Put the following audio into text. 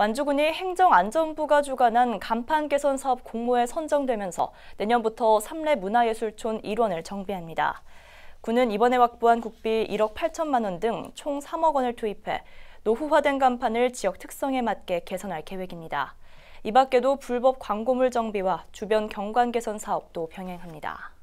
완주군이 행정안전부가 주관한 간판 개선 사업 공모에 선정되면서 내년부터 3례 문화예술촌 1원을 정비합니다. 군은 이번에 확보한 국비 1억 8천만 원 등 총 3억 원을 투입해 노후화된 간판을 지역 특성에 맞게 개선할 계획입니다. 이 밖에도 불법 광고물 정비와 주변 경관 개선 사업도 병행합니다.